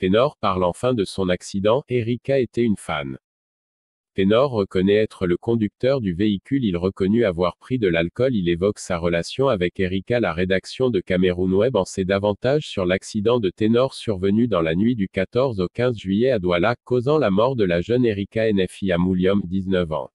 Pénor parle enfin de son accident, Erika était une fan. Pénor reconnaît être le conducteur du véhicule, il reconnut avoir pris de l'alcool, il évoque sa relation avec Erika, la rédaction de Cameroun Web en sait davantage sur l'accident de Ténor survenu dans la nuit du 14 au 15 juillet à Douala, causant la mort de la jeune Erika NFI Amoulium, 19 ans.